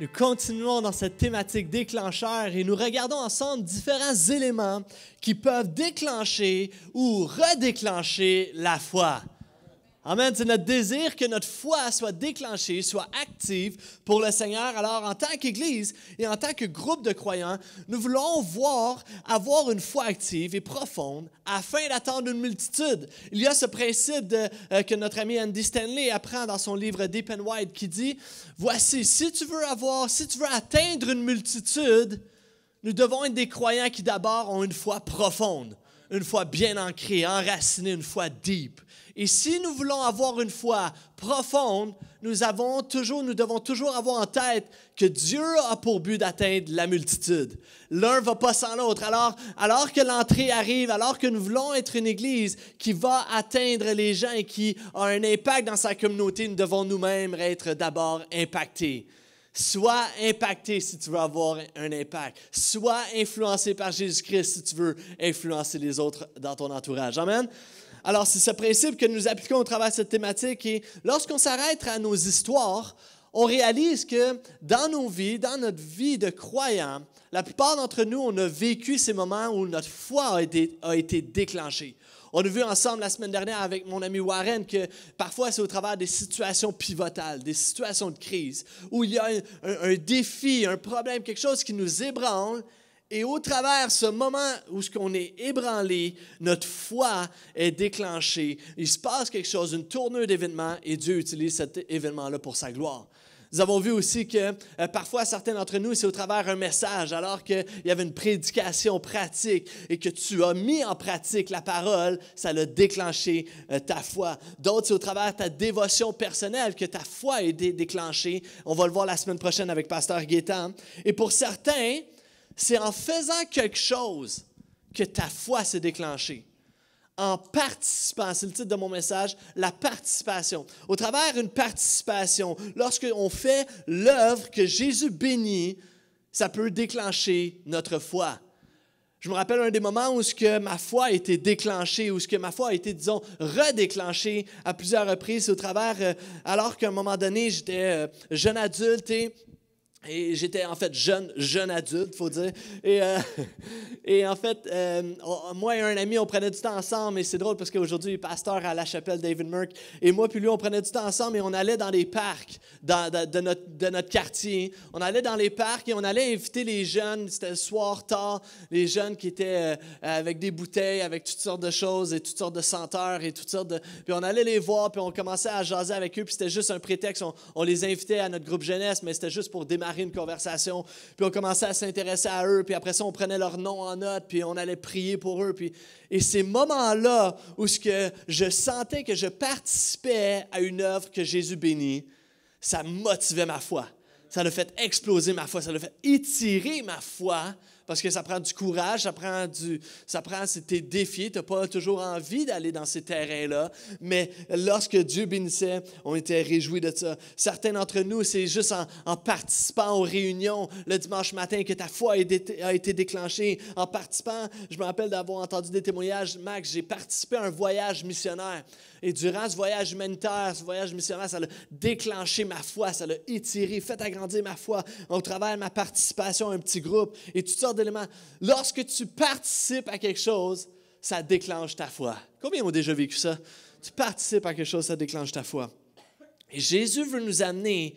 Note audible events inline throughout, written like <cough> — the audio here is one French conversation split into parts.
nous continuons dans cette thématique déclencheur et nous regardons ensemble différents éléments qui peuvent déclencher ou redéclencher la foi. Amen. C'est notre désir que notre foi soit déclenchée, soit active pour le Seigneur. Alors, en tant qu'Église et en tant que groupe de croyants, nous voulons voir, avoir une foi active et profonde afin d'attendre une multitude. Il y a ce principe euh, que notre ami Andy Stanley apprend dans son livre Deep and Wide qui dit, voici, si tu veux avoir, si tu veux atteindre une multitude, nous devons être des croyants qui d'abord ont une foi profonde, une foi bien ancrée, enracinée, une foi deep. Et si nous voulons avoir une foi profonde, nous, avons toujours, nous devons toujours avoir en tête que Dieu a pour but d'atteindre la multitude. L'un va pas sans l'autre. Alors, alors que l'entrée arrive, alors que nous voulons être une église qui va atteindre les gens et qui a un impact dans sa communauté, nous devons nous-mêmes être d'abord impactés. Sois impacté si tu veux avoir un impact. Sois influencé par Jésus-Christ si tu veux influencer les autres dans ton entourage. Amen. Alors, c'est ce principe que nous appliquons au travers de cette thématique. Et lorsqu'on s'arrête à nos histoires, on réalise que dans nos vies, dans notre vie de croyants, la plupart d'entre nous, on a vécu ces moments où notre foi a été, déclenchée. On a vu ensemble la semaine dernière avec mon ami Warren que parfois c'est au travers des situations pivotales, des situations de crise, où il y a un défi, un problème, quelque chose qui nous ébranle et au travers ce moment où ce qu'on est ébranlé, notre foi est déclenchée. Il se passe quelque chose, une tournure d'événements, et Dieu utilise cet événement-là pour sa gloire. Nous avons vu aussi que euh, parfois, certains d'entre nous, c'est au travers d'un message, alors qu'il y avait une prédication pratique et que tu as mis en pratique la parole, ça l'a déclenché euh, ta foi. D'autres, c'est au travers de ta dévotion personnelle que ta foi est été déclenchée. On va le voir la semaine prochaine avec Pasteur Guétan. Et pour certains, c'est en faisant quelque chose que ta foi s'est déclenchée. En participant, c'est le titre de mon message, la participation. Au travers d'une participation, lorsqu'on fait l'œuvre que Jésus bénit, ça peut déclencher notre foi. Je me rappelle un des moments où ce que ma foi a été déclenchée, où ce que ma foi a été, disons, redéclenchée à plusieurs reprises au travers, euh, alors qu'à un moment donné, j'étais euh, jeune adulte et et j'étais en fait jeune, jeune adulte, faut dire. Et, euh, <laughs> et en fait, euh, moi et un ami, on prenait du temps ensemble. Et c'est drôle parce qu'aujourd'hui, il est pasteur à la chapelle David Merck. Et moi, puis lui, on prenait du temps ensemble et on allait dans les parcs dans, de, notre, de, notre, quartier. On allait dans les parcs et on allait inviter les jeunes. C'était le soir tard, les jeunes qui étaient euh, avec des bouteilles, avec toutes sortes de choses et toutes sortes de senteurs et toutes sortes Puis on allait les voir, puis on commençait à jaser avec eux. Puis c'était juste un prétexte. On, on les invitait à notre groupe jeunesse, mais c'était juste pour démarrer une conversation, puis on commençait à s'intéresser à eux, puis après ça, on prenait leur nom en note, puis on allait prier pour eux. Puis... Et ces moments-là où ce que je sentais que je participais à une œuvre que Jésus bénit, ça motivait ma foi. Ça le fait exploser ma foi, ça le fait étirer ma foi parce que ça prend du courage, ça prend du, ça prend, t'es pas toujours envie d'aller dans ces terrains-là, mais lorsque Dieu bénissait, on était réjouis de ça. Certains d'entre nous, c'est juste en, participant aux réunions le dimanche matin que ta foi a été, a été déclenchée. En participant, je me rappelle d'avoir entendu des témoignages, Max, j'ai participé à un voyage missionnaire. Et durant ce voyage humanitaire, ce voyage missionnaire, ça a déclenché ma foi, ça l'a étiré, fait agrandir ma foi au travers de ma participation à un petit groupe et toutes sortes Lorsque tu participes à quelque chose, ça déclenche ta foi. Combien ont déjà vécu ça? Tu participes à quelque chose, ça déclenche ta foi. Et Jésus veut nous amener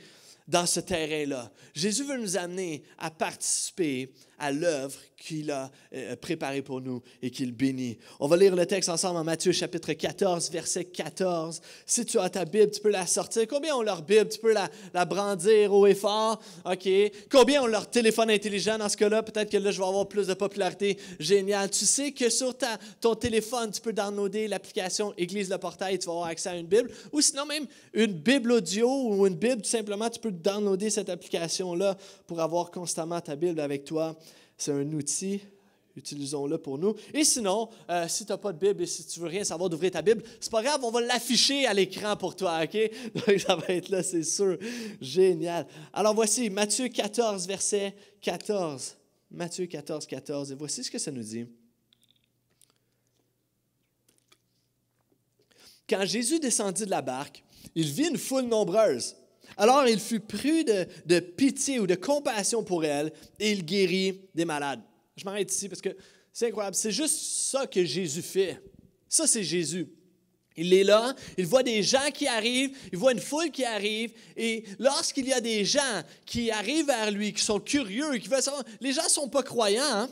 dans ce terrain-là. Jésus veut nous amener à participer à l'œuvre qu'il a euh, préparée pour nous et qu'il bénit. On va lire le texte ensemble en Matthieu chapitre 14, verset 14. Si tu as ta Bible, tu peux la sortir. Combien ont leur Bible? Tu peux la, brandir haut et fort. OK. Combien ont leur téléphone intelligent dans ce cas-là? Peut-être que là, je vais avoir plus de popularité. Génial. Tu sais que sur ton téléphone, tu peux downloader l'application Église le Portail et tu vas avoir accès à une Bible. Ou sinon même une Bible audio ou une Bible, tout simplement, tu peux downloader cette application-là pour avoir constamment ta Bible avec toi. C'est un outil, utilisons-le pour nous. Et sinon, euh, si tu n'as pas de Bible et si tu veux rien savoir d'ouvrir ta Bible, c'est pas grave, on va l'afficher à l'écran pour toi, OK? <laughs> Donc, ça va être là, c'est sûr. Génial. Alors, voici Matthieu 14, verset 14. Matthieu 14, 14. Et voici ce que ça nous dit. Quand Jésus descendit de la barque, il vit une foule nombreuse alors il fut pris de, pitié ou de compassion pour elle et il guérit des malades. Je m'arrête ici parce que c'est incroyable. C'est juste ça que Jésus fait. Ça, c'est Jésus. Il est là, il voit des gens qui arrivent, il voit une foule qui arrive, et lorsqu'il y a des gens qui arrivent vers lui, qui sont curieux, qui veulent les gens ne sont pas croyants, hein.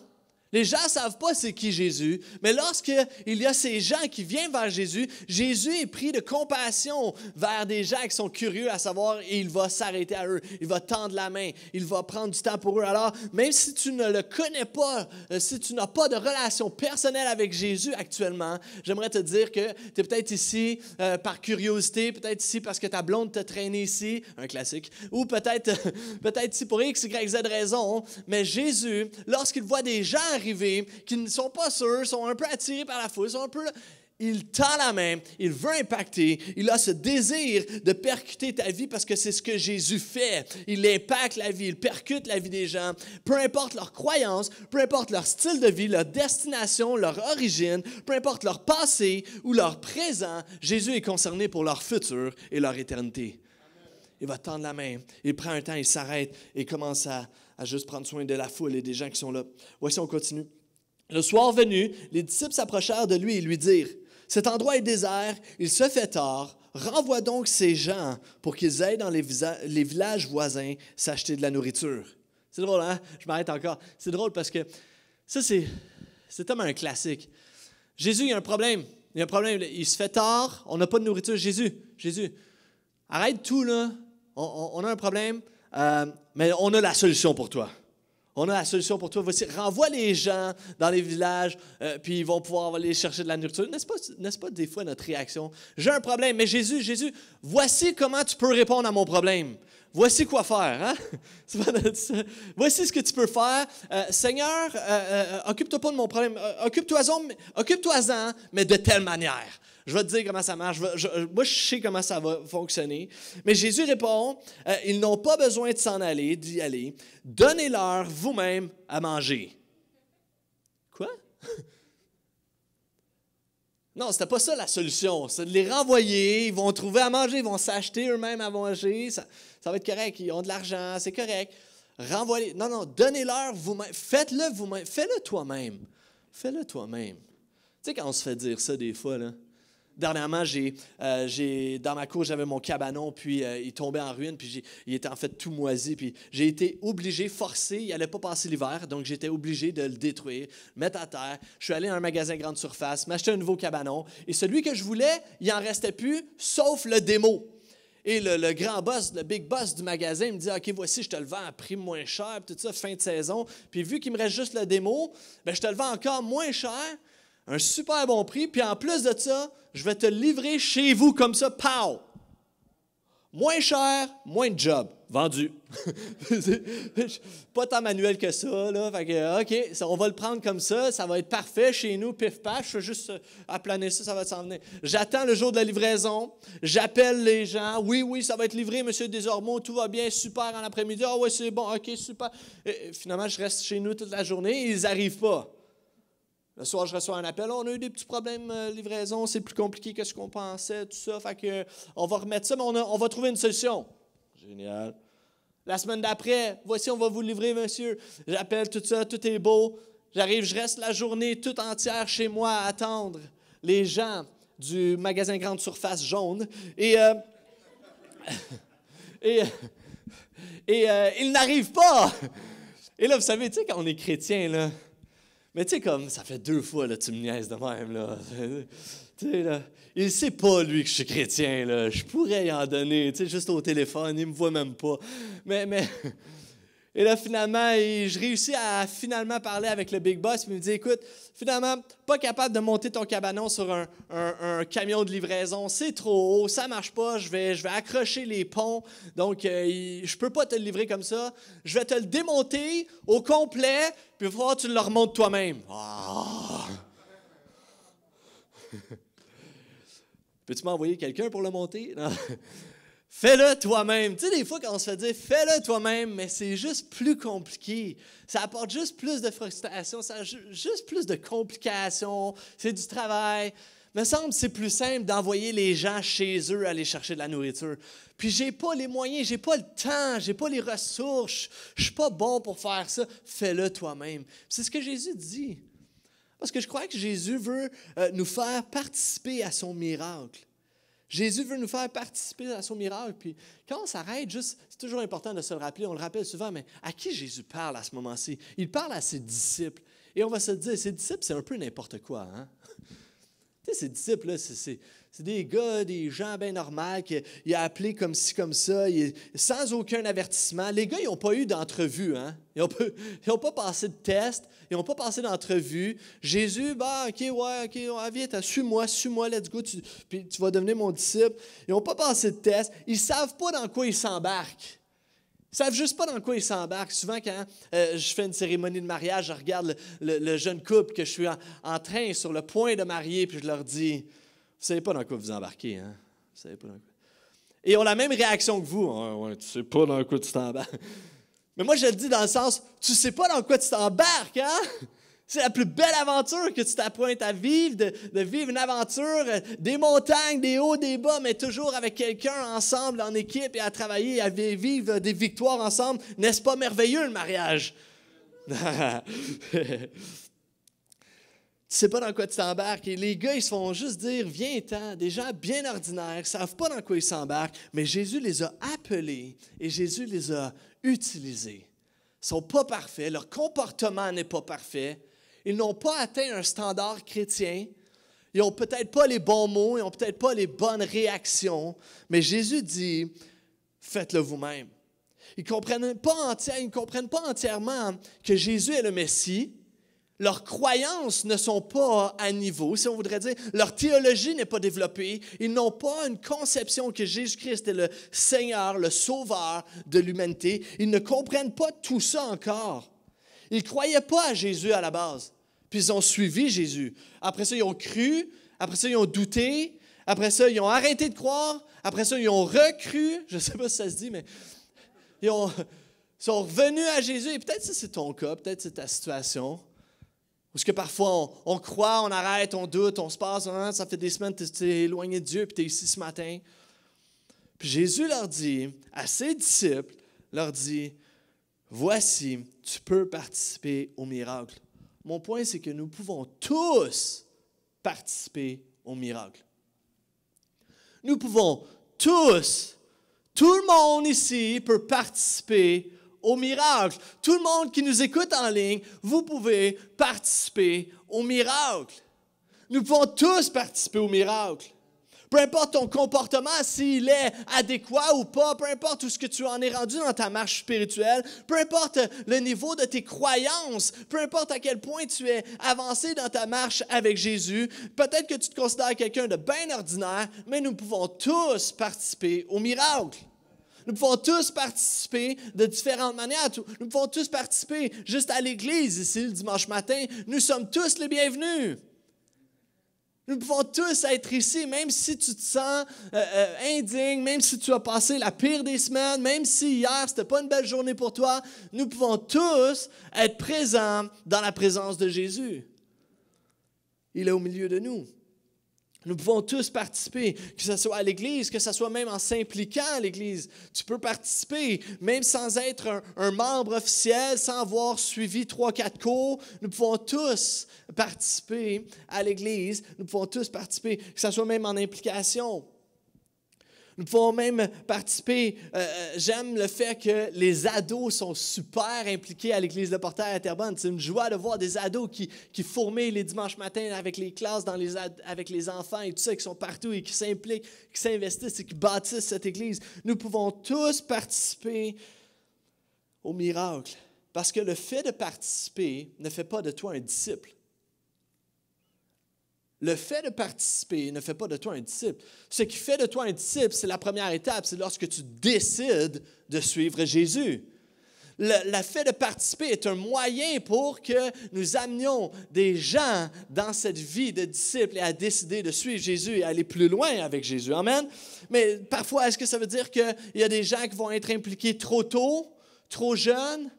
Les gens ne savent pas c'est qui Jésus, mais lorsqu'il y a ces gens qui viennent vers Jésus, Jésus est pris de compassion vers des gens qui sont curieux à savoir et il va s'arrêter à eux, il va tendre la main, il va prendre du temps pour eux. Alors, même si tu ne le connais pas, euh, si tu n'as pas de relation personnelle avec Jésus actuellement, j'aimerais te dire que tu es peut-être ici euh, par curiosité, peut-être ici parce que ta blonde t'a traîné ici, un classique, ou peut-être <laughs> peut ici pour X, Y, Z raison, mais Jésus, lorsqu'il voit des gens qui ne sont pas sûrs, sont un peu attirés par la foule, sont un peu... Il tend la main, il veut impacter, il a ce désir de percuter ta vie parce que c'est ce que Jésus fait. Il impacte la vie, il percute la vie des gens, peu importe leur croyance, peu importe leur style de vie, leur destination, leur origine, peu importe leur passé ou leur présent, Jésus est concerné pour leur futur et leur éternité. Il va tendre la main, il prend un temps, il s'arrête et commence à, à juste prendre soin de la foule et des gens qui sont là. Voici, on continue. Le soir venu, les disciples s'approchèrent de lui et lui dirent, Cet endroit est désert, il se fait tard, renvoie donc ces gens pour qu'ils aillent dans les, villages voisins s'acheter de la nourriture. C'est drôle, hein? Je m'arrête encore. C'est drôle parce que ça, c'est, c'est comme un classique. Jésus, il y a un problème. Il y a un problème. Il se fait tard, on n'a pas de nourriture. Jésus, Jésus, arrête tout, là. on a un problème. Euh, mais on a la solution pour toi. On a la solution pour toi. Voici, renvoie les gens dans les villages, euh, puis ils vont pouvoir aller chercher de la nourriture. N'est-ce pas, n'est-ce pas des fois notre réaction? J'ai un problème, mais Jésus, Jésus, voici comment tu peux répondre à mon problème voici quoi faire. Hein? <laughs> voici ce que tu peux faire. Euh, Seigneur, euh, euh, occupe-toi pas de mon problème. occupe-toi-en, mais de telle manière. Je vais te dire comment ça marche. moi, je sais comment ça va fonctionner. Mais Jésus répond, ils n'ont pas besoin de s'en aller, d'y aller. Donnez-leur vous-même à manger. Quoi? <laughs> Non, c'était pas ça la solution. C'est de les renvoyer, ils vont trouver à manger, ils vont s'acheter eux-mêmes à manger, ça, ça, va être correct, ils ont de l'argent, c'est correct. Renvoyez. Non, non, donnez-leur vous-même. Faites-le vous-même. Fais-le toi-même. Fais-le toi-même. Tu sais, quand on se fait dire ça des fois, là, dernièrement, j'ai, euh, j'ai, dans ma cour, j'avais mon cabanon, puis euh, il tombait en ruine, puis j'ai, il était en fait tout moisi. Puis j'ai été obligé, forcé, il n'allait pas passer l'hiver, donc j'étais obligé de le détruire, mettre à terre. Je suis allé à un magasin grande surface, m'acheter un nouveau cabanon, et celui que je voulais, il en restait plus, sauf le démo. Et le, grand boss, le big boss du magasin il me dit OK, voici, je te le vends à prix moins cher, tout ça, fin de saison. Puis vu qu'il me reste juste le démo, ben, je te le vends encore moins cher, un super bon prix, puis en plus de ça, je vais te livrer chez vous comme ça, pow! Moins cher, moins de job. Vendu. <laughs> pas tant manuel que ça, là. OK, on va le prendre comme ça, ça va être parfait chez nous, pif paf, je vais juste euh, aplaner ça, ça va s'en venir. J'attends le jour de la livraison, j'appelle les gens, oui, oui, ça va être livré, monsieur Desormeaux, tout va bien, super en après-midi, ah ouais, c'est bon, OK, super. finalement, je reste chez nous toute la journée, ils n'arrivent pas. Le soir, je reçois un appel. On a eu des petits problèmes de euh, livraison, c'est plus compliqué que ce qu'on pensait, tout ça. Fait que, on va remettre ça, mais on, va trouver une solution. Génial. La semaine d'après, voici, on va vous livrer, monsieur. J'appelle tout ça, tout est beau. J'arrive, je reste la journée toute entière chez moi à attendre les gens du magasin Grande Surface Jaune. Et. Euh, <laughs> et. Et euh, ils n'arrivent pas! Et là, vous savez, tu sais, quand on est chrétien, là, mais tu sais, comme, ça fait deux fois, que tu me niaises de même, là. <laughs> tu il sait pas, lui, que je suis chrétien, là. Je pourrais y en donner, tu sais, juste au téléphone, il me voit même pas. Mais, mais... <laughs> Et là, finalement, je réussis à finalement parler avec le big boss. Il me dit Écoute, finalement, pas capable de monter ton cabanon sur un, camion de livraison. C'est trop haut, ça marche pas. Je vais, je vais accrocher les ponts. Donc, euh, je peux pas te le livrer comme ça. Je vais te le démonter au complet. Puis, il va que tu le remontes toi-même. Ah! <laughs> Peux-tu m'envoyer quelqu'un pour le monter? Fais-le toi-même. Tu sais, des fois, quand on se fait dire fais-le toi-même, mais c'est juste plus compliqué. Ça apporte juste plus de frustration, ça juste plus de complications. C'est du travail. Me semble c'est plus simple d'envoyer les gens chez eux aller chercher de la nourriture. Puis j'ai pas les moyens, j'ai pas le temps, j'ai pas les ressources, je suis pas bon pour faire ça. Fais-le toi-même. C'est ce que Jésus dit. Parce que je crois que Jésus veut euh, nous faire participer à son miracle. Jésus veut nous faire participer à son miracle. Puis quand on s'arrête, juste, c'est toujours important de se le rappeler. On le rappelle souvent, mais à qui Jésus parle à ce moment-ci Il parle à ses disciples. Et on va se dire, ses disciples, c'est un peu n'importe quoi. Hein? <laughs> tu sais, ses disciples, là, c'est, c'est des gars, des gens bien normaux qui a appelé comme ci, comme ça, sans aucun avertissement. Les gars, ils n'ont pas eu d'entrevue. Hein? Ils n'ont <laughs> pas, passé de test, ils n'ont pas passé d'entrevue. Jésus, bah, OK, ouais, OK, suis-moi, suis-moi, let's go, tu, puis tu vas devenir mon disciple. Ils n'ont pas passé de test. Ils ne savent pas dans quoi ils s'embarquent. Ils savent juste pas dans quoi ils s'embarquent. Souvent, quand euh, je fais une cérémonie de mariage, je regarde le, jeune couple que je suis en, train, sur le point de marier, puis je leur dis vous savez pas dans quoi vous embarquez, hein? Vous savez pas dans quoi. Et ont la même réaction que vous. Tu ah, ouais, tu sais pas dans quoi tu t'embarques. Mais moi, je le dis dans le sens, tu sais pas dans quoi tu t'embarques, hein? C'est la plus belle aventure que tu t'appointes à vivre, de, vivre une aventure, euh, des montagnes, des hauts, des bas, mais toujours avec quelqu'un ensemble, en équipe, et à travailler, à vivre des victoires ensemble. N'est-ce pas merveilleux le mariage? <laughs> tu sais pas dans quoi tu t'embarques. Et les gars, ils se font juste dire, viens-t'en, des gens bien ordinaires, savent pas dans quoi ils s'embarquent, mais Jésus les a appelés et Jésus les a utilisés. Ils sont pas parfaits, leur comportement n'est pas parfait, ils n'ont pas atteint un standard chrétien, ils ont peut-être pas les bons mots, ils ont peut-être pas les bonnes réactions, mais Jésus dit, faites-le vous-même. Ils ne ils comprennent pas entièrement que Jésus est le Messie, leurs croyances ne sont pas à niveau, si on voudrait dire. Leur théologie n'est pas développée. Ils n'ont pas une conception que Jésus-Christ est le Seigneur, le Sauveur de l'humanité. Ils ne comprennent pas tout ça encore. Ils ne croyaient pas à Jésus à la base. Puis ils ont suivi Jésus. Après ça, ils ont cru. Après ça, ils ont douté. Après ça, ils ont arrêté de croire. Après ça, ils ont recru. Je ne sais pas si ça se dit, mais ils sont revenus à Jésus. Et peut-être que c'est ton cas, peut-être c'est ta situation. Parce que parfois, on, croit, on arrête, on doute, on se passe, hein, ça fait des semaines que tu es éloigné de Dieu, puis tu es ici ce matin. Puis Jésus leur dit, à ses disciples, leur dit, voici, tu peux participer au miracle. Mon point, c'est que nous pouvons tous participer au miracle. Nous pouvons tous, tout le monde ici peut participer au miracle. Tout le monde qui nous écoute en ligne, vous pouvez participer au miracle. Nous pouvons tous participer au miracle. Peu importe ton comportement, s'il est adéquat ou pas, peu importe où ce que tu en es rendu dans ta marche spirituelle, peu importe le niveau de tes croyances, peu importe à quel point tu es avancé dans ta marche avec Jésus, peut-être que tu te considères quelqu'un de bien ordinaire, mais nous pouvons tous participer au miracle. Nous pouvons tous participer de différentes manières. Nous pouvons tous participer juste à l'église ici le dimanche matin. Nous sommes tous les bienvenus. Nous pouvons tous être ici, même si tu te sens euh, euh, indigne, même si tu as passé la pire des semaines, même si hier, c'était pas une belle journée pour toi. Nous pouvons tous être présents dans la présence de Jésus. Il est au milieu de nous. Nous pouvons tous participer, que ce soit à l'Église, que ce soit même en s'impliquant à l'Église. Tu peux participer, même sans être un, membre officiel, sans avoir suivi trois, quatre cours. Nous pouvons tous participer à l'Église. Nous pouvons tous participer, que ce soit même en implication. Nous pouvons même participer. Euh, euh, j'aime le fait que les ados sont super impliqués à l'Église de Portail à Terrebonne. C'est une joie de voir des ados qui, qui fourmillent les dimanches matins avec les classes, avec les enfants et tout ça, qui sont partout et qui s'impliquent, qui s'investissent et qui bâtissent cette Église. Nous pouvons tous participer au miracle. Parce que le fait de participer ne fait pas de toi un disciple. Le fait de participer ne fait pas de toi un disciple. Ce qui fait de toi un disciple, c'est la première étape, c'est lorsque tu décides de suivre Jésus. Le, fait de participer est un moyen pour que nous amenions des gens dans cette vie de disciple et à décider de suivre Jésus et aller plus loin avec Jésus. Amen. Mais parfois, est-ce que ça veut dire qu'il y a des gens qui vont être impliqués trop tôt, trop jeunes,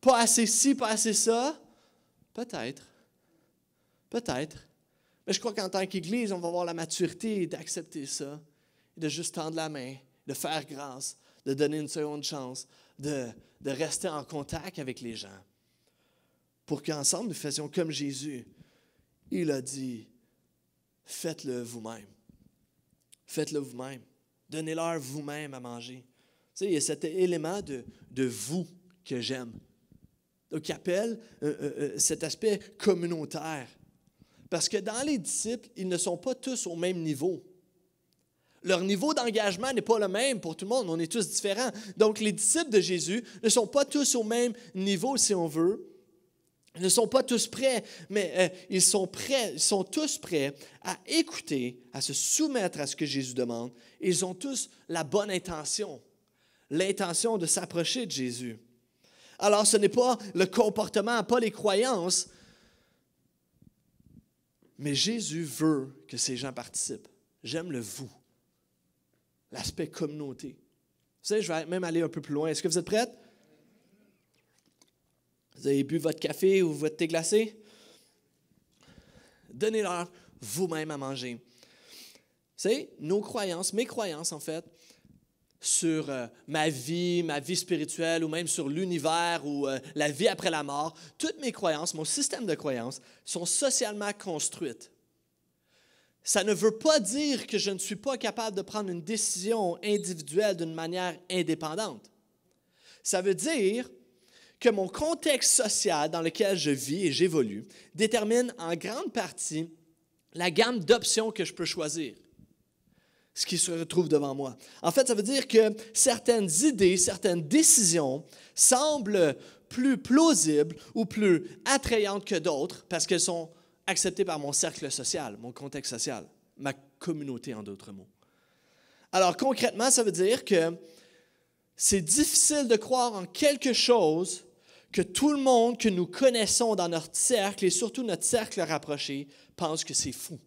pas assez ci, pas assez ça? Peut-être. Peut-être. Mais je crois qu'en tant qu'Église, on va avoir la maturité d'accepter ça, de juste tendre la main, de faire grâce, de donner une seconde chance, de, de rester en contact avec les gens, pour qu'ensemble nous fassions comme Jésus. Il a dit, faites-le vous-même. Faites-le vous-même. Donnez-leur vous-même à manger. Tu il y a cet élément de, de vous que j'aime. Donc, qui appelle euh, euh, euh, cet aspect communautaire parce que dans les disciples, ils ne sont pas tous au même niveau. Leur niveau d'engagement n'est pas le même pour tout le monde, on est tous différents. Donc les disciples de Jésus ne sont pas tous au même niveau, si on veut. Ils ne sont pas tous prêts, mais euh, ils sont prêts, ils sont tous prêts à écouter, à se soumettre à ce que Jésus demande. Ils ont tous la bonne intention, l'intention de s'approcher de Jésus. Alors ce n'est pas le comportement, pas les croyances, mais Jésus veut que ces gens participent. J'aime le vous, l'aspect communauté. Vous savez, je vais même aller un peu plus loin. Est-ce que vous êtes prêts? Vous avez bu votre café ou votre thé glacé? Donnez-leur vous-même à manger. Vous savez, nos croyances, mes croyances en fait, sur euh, ma vie, ma vie spirituelle ou même sur l'univers ou euh, la vie après la mort, toutes mes croyances, mon système de croyances sont socialement construites. Ça ne veut pas dire que je ne suis pas capable de prendre une décision individuelle d'une manière indépendante. Ça veut dire que mon contexte social dans lequel je vis et j'évolue détermine en grande partie la gamme d'options que je peux choisir ce qui se retrouve devant moi. En fait, ça veut dire que certaines idées, certaines décisions semblent plus plausibles ou plus attrayantes que d'autres parce qu'elles sont acceptées par mon cercle social, mon contexte social, ma communauté en d'autres mots. Alors concrètement, ça veut dire que c'est difficile de croire en quelque chose que tout le monde que nous connaissons dans notre cercle et surtout notre cercle rapproché pense que c'est fou.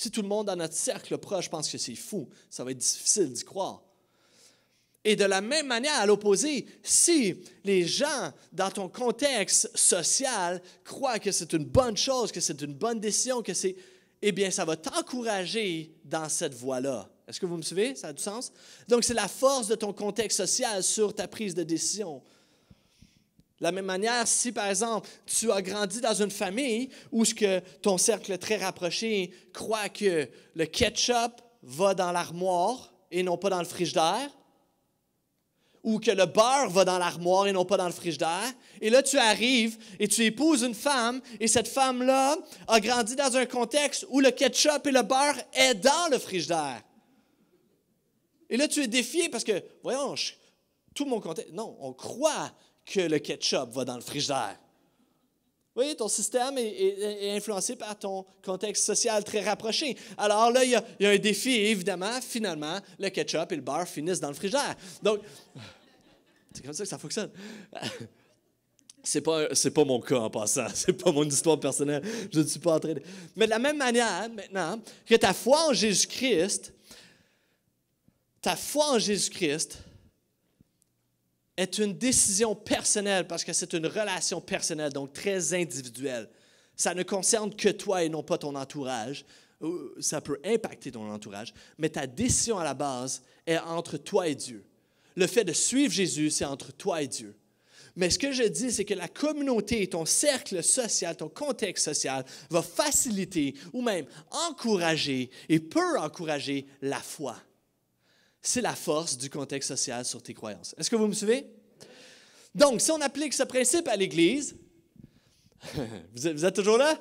Si tout le monde dans notre cercle proche pense que c'est fou, ça va être difficile d'y croire. Et de la même manière, à l'opposé, si les gens dans ton contexte social croient que c'est une bonne chose, que c'est une bonne décision, que c'est, eh bien, ça va t'encourager dans cette voie-là. Est-ce que vous me suivez? Ça a du sens? Donc, c'est la force de ton contexte social sur ta prise de décision. De la même manière, si par exemple tu as grandi dans une famille où ce que ton cercle très rapproché croit que le ketchup va dans l'armoire et non pas dans le frigidaire, ou que le beurre va dans l'armoire et non pas dans le d'air. et là tu arrives et tu épouses une femme et cette femme-là a grandi dans un contexte où le ketchup et le beurre est dans le d'air. Et là tu es défié parce que, voyons, tout mon contexte, non, on croit que le ketchup va dans le frigidaire. Oui, ton système est, influencé par ton contexte social très rapproché. Alors là, il y, a un défi, évidemment, finalement, le ketchup et le bar finissent dans le frigidaire. Donc, c'est comme ça que ça fonctionne. <laughs> C'est pas, c'est pas mon cas en passant, c'est pas mon histoire personnelle, je ne suis pas en train Mais de la même manière, maintenant, que ta foi en Jésus-Christ, ta foi en Jésus-Christ est une décision personnelle parce que c'est une relation personnelle, donc très individuelle. Ça ne concerne que toi et non pas ton entourage. Euh, ça peut impacter ton entourage, mais ta décision à la base est entre toi et Dieu. Le fait de suivre Jésus, c'est entre toi et Dieu. Mais ce que je dis, c'est que la communauté, ton cercle social, ton contexte social va faciliter ou même encourager et peut encourager la foi c'est la force du contexte social sur tes croyances. Est-ce que vous me suivez? Donc, si on applique ce principe à l'Église, <laughs> vous êtes toujours là?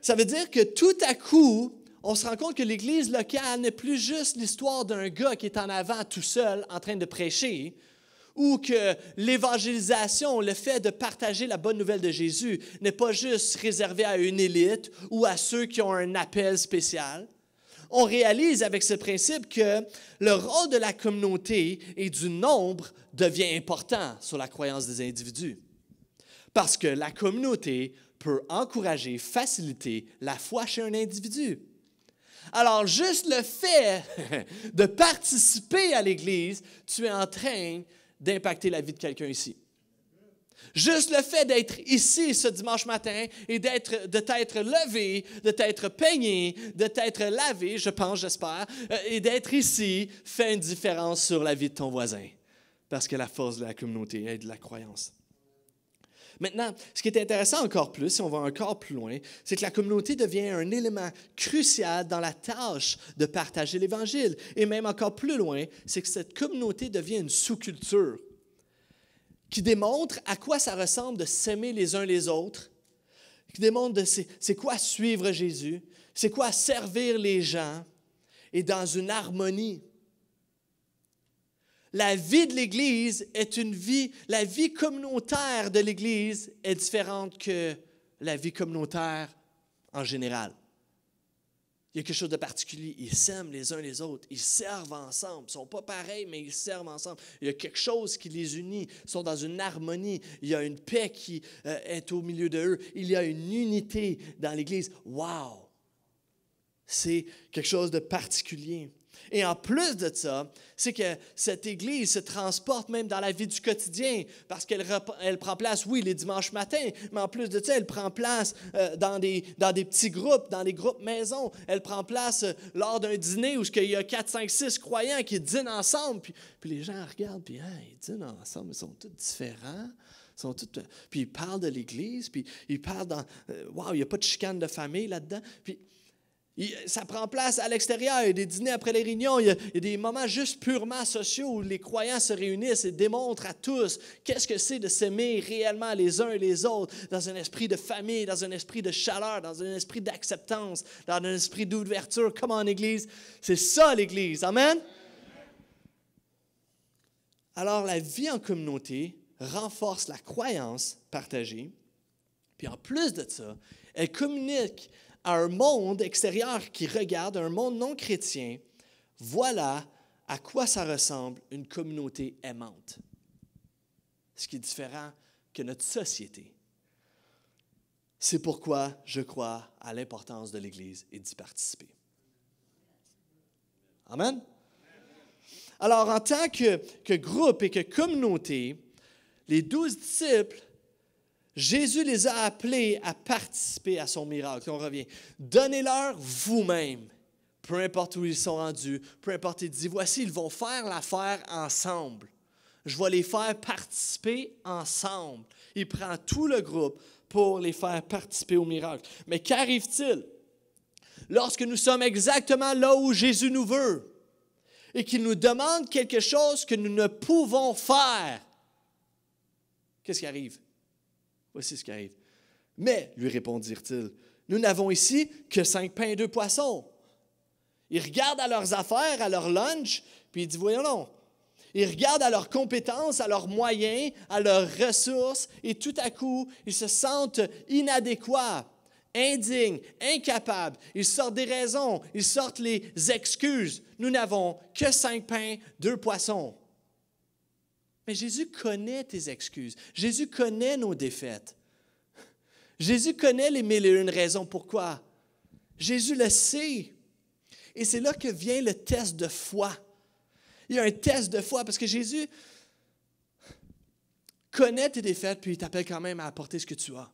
Ça veut dire que tout à coup, on se rend compte que l'Église locale n'est plus juste l'histoire d'un gars qui est en avant tout seul en train de prêcher, ou que l'évangélisation, le fait de partager la bonne nouvelle de Jésus, n'est pas juste réservé à une élite ou à ceux qui ont un appel spécial on réalise avec ce principe que le rôle de la communauté et du nombre devient important sur la croyance des individus. Parce que la communauté peut encourager, faciliter la foi chez un individu. Alors, juste le fait <laughs> de participer à l'Église, tu es en train d'impacter la vie de quelqu'un ici. Juste le fait d'être ici ce dimanche matin et d'être, de t'être levé, de t'être peigné, de t'être lavé, je pense, j'espère, euh, et d'être ici fait une différence sur la vie de ton voisin. Parce que la force de la communauté est de la croyance. Maintenant, ce qui est intéressant encore plus, si on va encore plus loin, c'est que la communauté devient un élément crucial dans la tâche de partager l'Évangile. Et même encore plus loin, c'est que cette communauté devient une sous-culture qui démontre à quoi ça ressemble de s'aimer les uns les autres, qui démontre c'est quoi suivre Jésus, c'est quoi servir les gens, et dans une harmonie. La vie de l'Église est une vie, la vie communautaire de l'Église est différente que la vie communautaire en général. Il y a quelque chose de particulier. Ils s'aiment les uns les autres. Ils servent ensemble. Ils ne sont pas pareils, mais ils servent ensemble. Il y a quelque chose qui les unit. Ils sont dans une harmonie. Il y a une paix qui euh, est au milieu de eux. Il y a une unité dans l'Église. Wow! C'est quelque chose de particulier. Et en plus de ça, c'est que cette Église se transporte même dans la vie du quotidien parce qu'elle elle prend place, oui, les dimanches matins, mais en plus de ça, elle prend place euh, dans, des, dans des petits groupes, dans des groupes maison. Elle prend place euh, lors d'un dîner où il y a 4, 5, 6 croyants qui dînent ensemble. Puis, les gens regardent, puis hein, ils dînent ensemble, ils sont tous différents. Sont euh, puis ils parlent de l'Église, puis ils parlent dans... Waouh, wow, il n'y a pas de chicane de famille là-dedans. Puis ça prend place à l'extérieur. Il y a des dîners après les réunions. Il y, a, des moments juste purement sociaux où les croyants se réunissent et démontrent à tous qu'est-ce que c'est de s'aimer réellement les uns et les autres dans un esprit de famille, dans un esprit de chaleur, dans un esprit d'acceptance, dans un esprit d'ouverture, comme en Église. C'est ça l'Église. Amen. Alors la vie en communauté renforce la croyance partagée. Puis en plus de ça, elle communique un monde extérieur qui regarde, un monde non chrétien, voilà à quoi ça ressemble une communauté aimante. Ce qui est différent que notre société. C'est pourquoi je crois à l'importance de l'Église et d'y participer. Amen. Alors, en tant que groupe et que communauté, les douze disciples Jésus les a appelés à participer à son miracle. On revient. Donnez-leur vous-même, peu importe où ils sont rendus, peu importe, il dit, voici, ils vont faire l'affaire ensemble. Je vais les faire participer ensemble. Il prend tout le groupe pour les faire participer au miracle. Mais qu'arrive-t-il lorsque nous sommes exactement là où Jésus nous veut et qu'il nous demande quelque chose que nous ne pouvons faire? Qu'est-ce qui arrive? Voici ce qui arrive. Mais, lui répondirent-ils, nous n'avons ici que cinq pains et deux poissons. Ils regardent à leurs affaires, à leur lunch, puis ils disent, voyons non. Ils regardent à leurs compétences, à leurs moyens, à leurs ressources, et tout à coup, ils se sentent inadéquats, indignes, incapables. Ils sortent des raisons, ils sortent les excuses. Nous n'avons que cinq pains, deux poissons. Mais Jésus connaît tes excuses. Jésus connaît nos défaites. Jésus connaît les mille et une raisons pourquoi. Jésus le sait. Et c'est là que vient le test de foi. Il y a un test de foi parce que Jésus connaît tes défaites, puis il t'appelle quand même à apporter ce que tu as.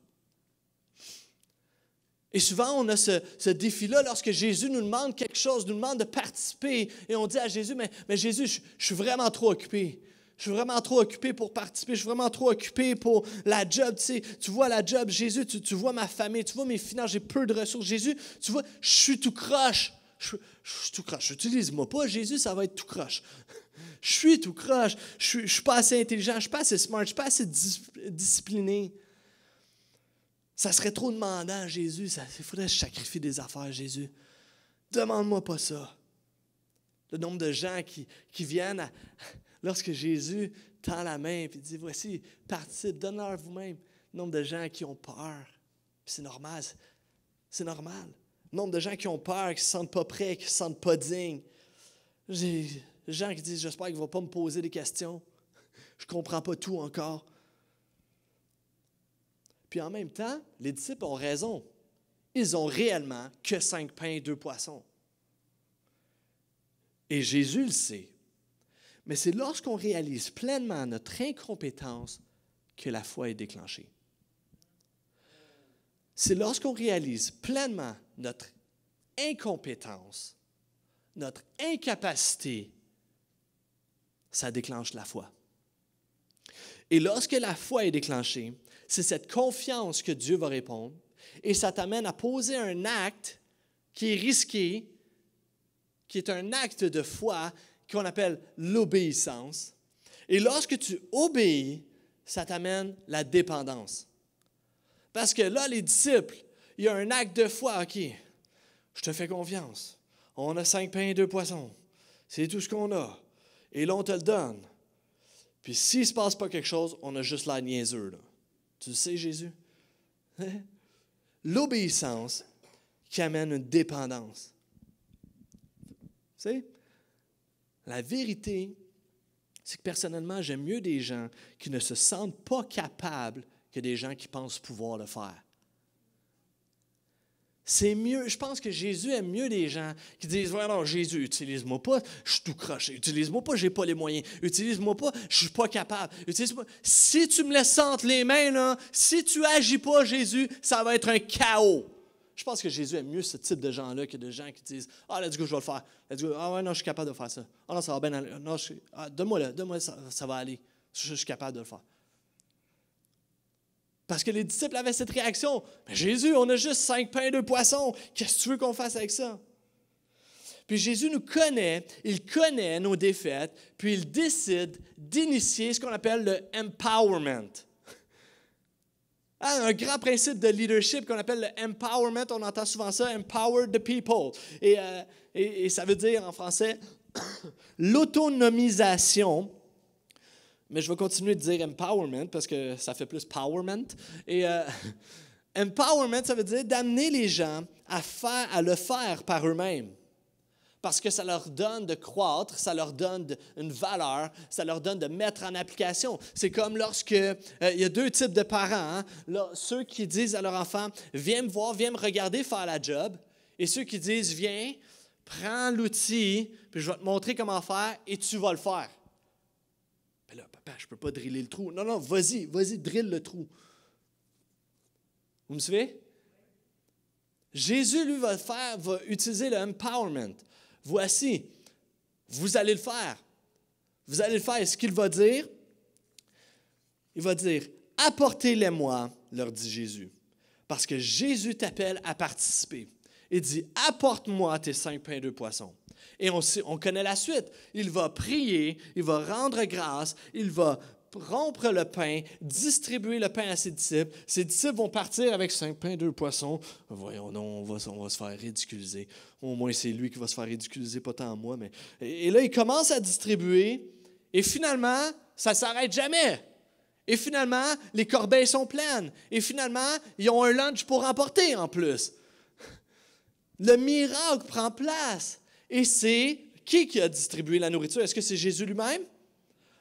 Et souvent, on a ce, défi-là lorsque Jésus nous demande quelque chose, nous demande de participer, et on dit à Jésus, mais, Jésus, je suis vraiment trop occupé. Je suis vraiment trop occupé pour participer. Je suis vraiment trop occupé pour la job. Tu, vois la job, Jésus, tu, vois ma famille, tu vois mes finances, j'ai peu de ressources. Jésus, tu vois, je suis tout croche. Je, suis tout croche. Utilise-moi pas, Jésus, ça va être tout croche. <laughs> Je suis tout croche. Je ne suis pas assez intelligent, je suis pas assez smart, je ne suis pas assez discipliné. Ça serait trop demandant, Jésus. il faudrait sacrifier des affaires, Jésus. Demande-moi pas ça. Le nombre de gens qui, qui viennent à, Lorsque Jésus tend la main et dit Voici, participe, donne-leur vous-même. Nombre de gens qui ont peur. C'est normal. C'est normal. Nombre de gens qui ont peur, qui ne se sentent pas prêts, qui ne se sentent pas dignes. J'ai des gens qui disent J'espère qu'ils ne vont pas me poser des questions. Je ne comprends pas tout encore. Puis en même temps, les disciples ont raison. Ils ont réellement que cinq pains et deux poissons. Et Jésus le sait. Mais c'est lorsqu'on réalise pleinement notre incompétence que la foi est déclenchée. C'est lorsqu'on réalise pleinement notre incompétence, notre incapacité, ça déclenche la foi. Et lorsque la foi est déclenchée, c'est cette confiance que Dieu va répondre et ça t'amène à poser un acte qui est risqué, qui est un acte de foi, qu'on appelle l'obéissance. Et lorsque tu obéis, ça t'amène la dépendance. Parce que là, les disciples, il y a un acte de foi, OK, je te fais confiance. On a cinq pains et deux poissons. C'est tout ce qu'on a. Et là, on te le donne. Puis s'il ne se passe pas quelque chose, on a juste la niaiseux. Là. Tu sais, Jésus? <laughs> L'obéissance qui amène une dépendance. Tu sais? La vérité, c'est que personnellement, j'aime mieux des gens qui ne se sentent pas capables que des gens qui pensent pouvoir le faire. C'est mieux, je pense que Jésus aime mieux les gens qui disent voilà Jésus, utilise-moi pas, je suis tout croché. Utilise-moi pas, j'ai pas les moyens. Utilise-moi pas, je suis pas capable. Utilise-moi. Si tu me laisses entre les mains, si tu agis pas, Jésus, ça va être un chaos. Je pense que Jésus aime mieux ce type de gens-là que de gens qui disent Ah, let's go, je vais le faire. Let's go, ah ouais, non, je suis capable de faire ça. Ah non, ça va bien aller. Non, je... Ah, donne-moi là, donne-moi ça, ça va aller. Je, suis capable de le faire. Parce que les disciples avaient cette réaction. Mais Jésus, on a juste cinq pains et deux poissons. Qu'est-ce que tu veux qu'on fasse avec ça? Puis Jésus nous connaît, il connaît nos défaites, puis il décide d'initier ce qu'on appelle le empowerment. Ah, un grand principe de leadership qu'on appelle le empowerment. On entend souvent ça, empower the people. Et, euh, ça veut dire en français <coughs> l'autonomisation. Mais je vais continuer de dire empowerment parce que ça fait plus powerment. Et euh, <laughs> empowerment, ça veut dire d'amener les gens à, faire, à le faire par eux-mêmes parce que ça leur donne de croître, ça leur donne une valeur, ça leur donne de mettre en application. C'est comme lorsque euh, il y a deux types de parents, hein. Là, ceux qui disent à leur enfant viens me voir, viens me regarder faire la job, et ceux qui disent viens, prends l'outil, puis je vais te montrer comment faire et tu vas le faire. Mais ben là, papa, je peux pas driller le trou. Non, non, vas-y, vas-y, drille le trou. Vous me suivez? Jésus, lui, va, faire, va utiliser le empowerment voici, vous allez le faire. Vous allez le faire. Et ce qu'il va dire, il va dire, apportez-les-moi, leur dit Jésus, parce que Jésus t'appelle à participer. Il dit, apporte-moi tes cinq pains de poissons. Et on, on connaît la suite. Il va prier, il va rendre grâce, il va rompre le pain, distribuer le pain à ses disciples. Ses disciples vont partir avec cinq pains, deux poissons. Voyons, non, on va, se faire ridiculiser. Au moins, c'est lui qui va se faire ridiculiser, pas tant moi. Mais... Et, et là, il commence à distribuer. Et finalement, ça ne s'arrête jamais. Et finalement, les corbeilles sont pleines. Et finalement, ils ont un lunch pour emporter en plus. Le miracle prend place. Et c'est qui qui a distribué la nourriture? Est-ce que c'est Jésus lui-même?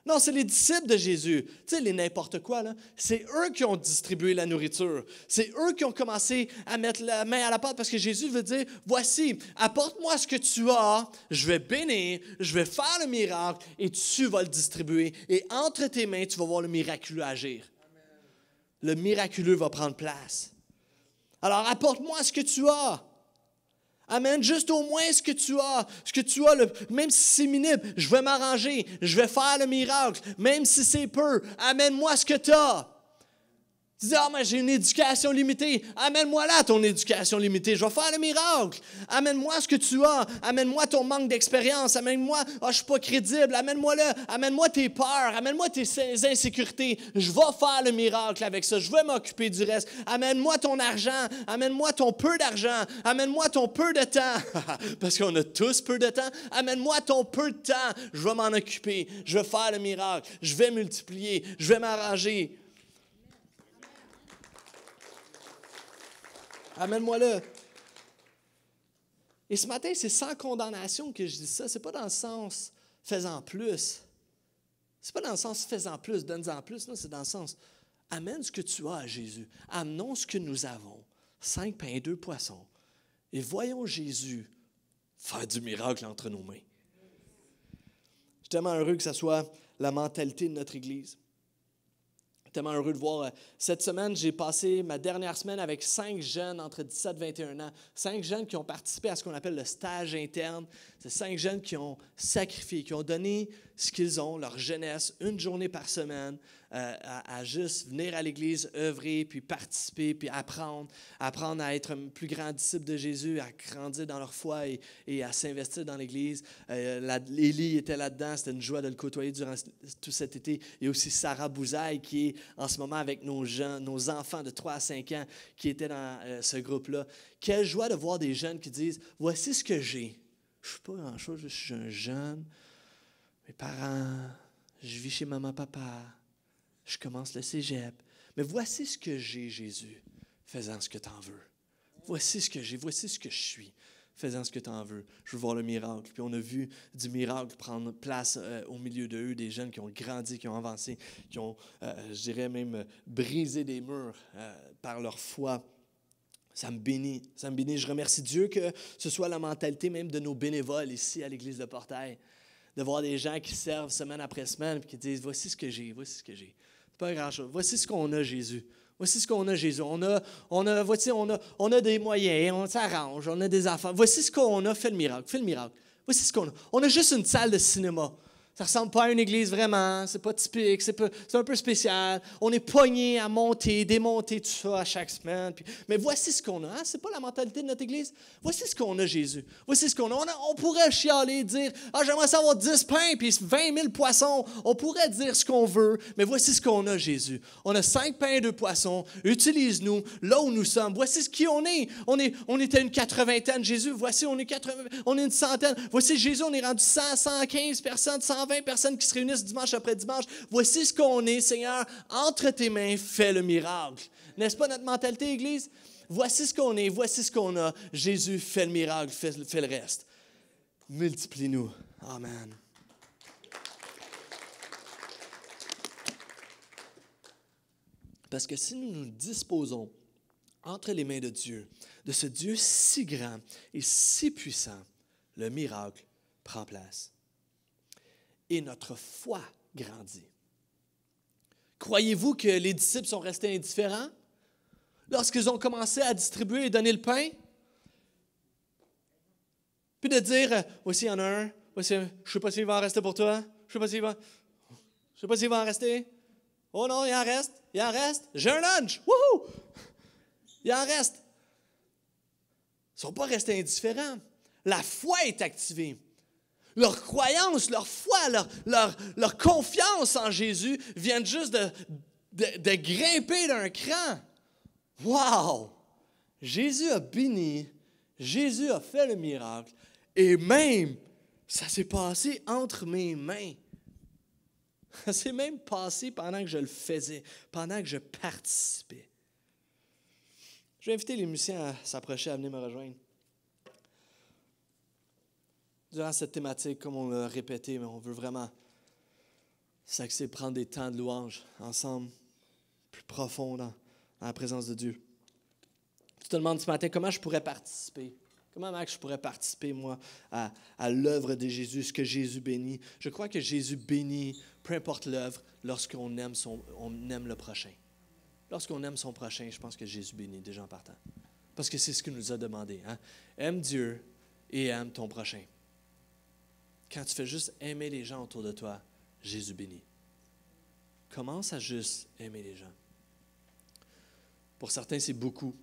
Non, c'est les disciples de Jésus. Tu sais, les n'importe quoi, là. C'est eux qui ont distribué la nourriture. C'est eux qui ont commencé à mettre la main à la pâte parce que Jésus veut dire Voici, apporte-moi ce que tu as, je vais bénir, je vais faire le miracle et tu vas le distribuer. Et entre tes mains, tu vas voir le miraculeux agir. Le miraculeux va prendre place. Alors, apporte-moi ce que tu as. Amène Juste au moins ce que tu as, ce que tu as, le, même si c'est minime, je vais m'arranger, je vais faire le miracle, même si c'est peu. Amène-moi ce que tu as. Tu dis, ah, mais j'ai une éducation limitée. Amène-moi là ton éducation limitée. Je vais faire le miracle. Amène-moi ce que tu as. Amène-moi ton manque d'expérience. Amène-moi, ah, oh, je suis pas crédible. Amène-moi là. Amène-moi tes peurs. Amène-moi tes insécurités. Je vais faire le miracle avec ça. Je vais m'occuper du reste. Amène-moi ton argent. Amène-moi ton peu d'argent. Amène-moi ton peu de temps. <laughs> Parce qu'on a tous peu de temps. Amène-moi ton peu de temps. Je vais m'en occuper. Je vais faire le miracle. Je vais multiplier. Je vais m'arranger. Amène-moi-le. Et ce matin, c'est sans condamnation que je dis ça. Ce n'est pas dans le sens faisant plus. C'est pas dans le sens faisant plus, donne-en plus. Non, c'est dans le sens amène ce que tu as à Jésus. Amenons ce que nous avons. Cinq pains, deux poissons. Et voyons Jésus faire du miracle entre nos mains. Je suis tellement heureux que ce soit la mentalité de notre Église. Tellement heureux de voir. Euh, cette semaine, j'ai passé ma dernière semaine avec cinq jeunes entre 17 et 21 ans. Cinq jeunes qui ont participé à ce qu'on appelle le stage interne. C'est cinq jeunes qui ont sacrifié, qui ont donné ce qu'ils ont, leur jeunesse, une journée par semaine, euh, à, juste venir à l'Église, œuvrer, puis participer, puis apprendre, apprendre à être un plus grand disciple de Jésus, à grandir dans leur foi et, à s'investir dans l'Église. Euh, était là-dedans, c'était une joie de le côtoyer durant tout cet été. et aussi Sarah Bouzaï qui est en ce moment avec nos, gens, nos enfants de 3 à 5 ans qui étaient dans euh, ce groupe-là. Quelle joie de voir des jeunes qui disent, voici ce que j'ai. Je ne suis pas grand-chose, je suis un jeune mes parents, je vis chez maman-papa, je commence le cégep. Mais voici ce que j'ai, Jésus, faisant ce que tu en veux. Voici ce que j'ai, voici ce que je suis, faisant ce que tu en veux. Je veux voir le miracle. Puis on a vu du miracle prendre place euh, au milieu de eux, des jeunes qui ont grandi, qui ont avancé, qui ont, euh, je dirais même, brisé des murs euh, par leur foi. Ça me bénit, ça me bénit. Je remercie Dieu que ce soit la mentalité même de nos bénévoles ici à l'Église de Portail de voir des gens qui servent semaine après semaine et qui disent Voici ce que j'ai, voici ce que j'ai. C'est pas grand-chose. Voici ce qu'on a, Jésus. Voici ce qu'on a, Jésus. On a, on voici, on a, on a des moyens, on s'arrange, on a des affaires. Voici ce qu'on a, fais le miracle, fais le miracle. Voici ce qu'on a. On a juste une salle de cinéma. Ça ressemble pas à une église vraiment, c'est pas typique, c'est, un peu spécial. On est poigné à monter, démonter tout ça à chaque semaine. mais voici ce qu'on a, hein, c'est pas la mentalité de notre église. Voici ce qu'on a, Jésus. Voici ce qu'on a. On, pourrait chialer, dire Ah, j'aimerais savoir 10 pains puis 20 000 poissons. On pourrait dire ce qu'on veut, mais voici ce qu'on a, Jésus. On a 5 pains et 2 poissons. Utilise-nous là où nous sommes. Voici ce qui on est. On, est, on était une quatre-vingtaine, Jésus. Voici, on est, 80, on est une centaine. Voici, Jésus, on est rendu 100, 115 personnes, 120 personnes qui se réunissent dimanche après dimanche. Voici ce qu'on est, Seigneur. Entre tes mains, fais le miracle. N'est-ce pas notre mentalité, Église? Voici ce qu'on est, voici ce qu'on a. Jésus, fais le miracle, fais le reste. Multiplie-nous. Amen. Parce que si nous nous disposons entre les mains de Dieu, de ce Dieu si grand et si puissant, le miracle prend place et notre foi grandit. Croyez-vous que les disciples sont restés indifférents lorsqu'ils ont commencé à distribuer et donner le pain? Puis de dire, voici, il y en a un, je ne sais pas s'il va en rester pour toi, je ne sais pas s'il va, je sais pas s'il va en rester. Oh non, il en reste, il en reste, j'ai un lunch, wouhou! Il en reste. Ils ne sont pas restés indifférents. La foi est activée. Leur croyance, leur foi, leur, confiance en Jésus viennent juste de, de grimper d'un cran. Wow! Jésus a béni, Jésus a fait le miracle, et même, ça s'est passé entre mes mains. <laughs> Ça s'est même passé pendant que je le faisais, pendant que je participais. Je vais inviter les musiciens à s'approcher, à venir me rejoindre durant cette thématique, comme on l'a répété, mais on veut vraiment s'axer, prendre des temps de louange ensemble, plus profond dans, la présence de Dieu. Tu te demandes ce matin comment je pourrais participer. Comment, je pourrais participer, moi, à, l'œuvre de Jésus, ce que Jésus bénit? Je crois que Jésus bénit, peu importe l'œuvre, lorsqu'on aime, son, aime le prochain. Lorsqu'on aime son prochain, je pense que Jésus bénit déjà en partant. Parce que c'est ce qu'il nous a demandé. Hein? Aime Dieu et aime ton prochain quand tu fais juste aimer les gens autour de toi, Jésus bénit. Commence à juste aimer les gens. Pour certains, c'est beaucoup.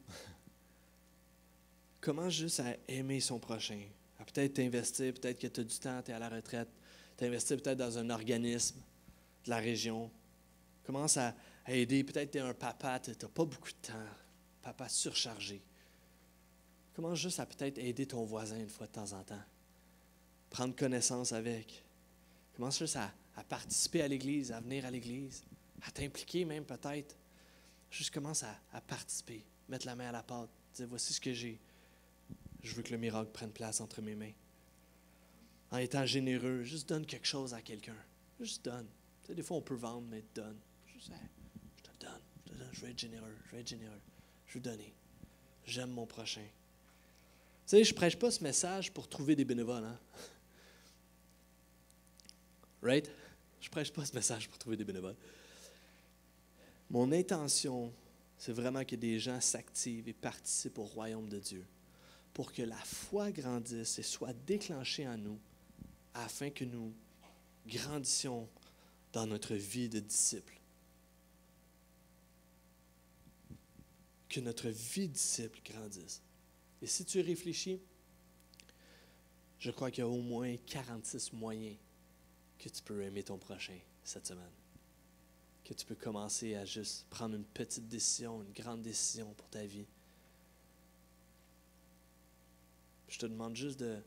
<laughs> Commence juste à aimer son prochain, à peut-être t'investir, peut-être que tu as du temps, tu es à la retraite, investi peut-être dans un organisme de la région. Commence à, aider, peut-être tu es un papa, tu n'as pas beaucoup de temps, papa surchargé. Commence juste à peut-être aider ton voisin une fois de temps en temps prendre connaissance avec. Commence juste à, participer à l'Église, à venir à l'Église, à t'impliquer même peut-être. Juste commence à, participer, mettre la main à la pâte, dire voici ce que j'ai. Je veux que le miracle prenne place entre mes mains. En étant généreux, juste donne quelque chose à quelqu'un. Juste donne. des fois, on peut vendre, mais donne. Hein, je te donne, je te donne, je veux être généreux, je vais être généreux. Je veux donner. J'aime mon prochain. Tu sais, je prêche pas ce message pour trouver des bénévoles. Hein? Right? Je prêche pas ce message pour trouver des bénévoles. Mon intention, c'est vraiment que des gens s'activent et participent au royaume de Dieu pour que la foi grandisse et soit déclenchée en nous afin que nous grandissions dans notre vie de disciples. Que notre vie de disciple grandisse. Et si tu réfléchis, je crois qu'il y a au moins 46 moyens que tu peux aimer ton prochain cette semaine. Que tu peux commencer à juste prendre une petite décision, une grande décision pour ta vie. Je te demande juste de,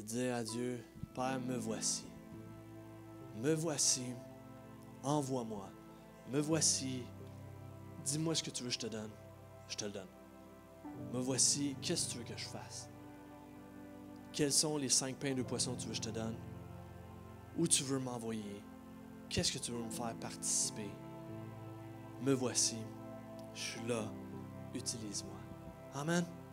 dire à Dieu, Père, me voici. Me voici, envoie-moi. Me voici, dis-moi ce que tu veux que je te donne. Je te le donne. Me voici, qu'est-ce que tu veux que je fasse? Quels sont les cinq pains de poisson que tu veux que je te donne? Où tu veux m'envoyer? Qu'est-ce que tu veux me faire participer? Me voici. Je suis là. Utilise-moi. Amen.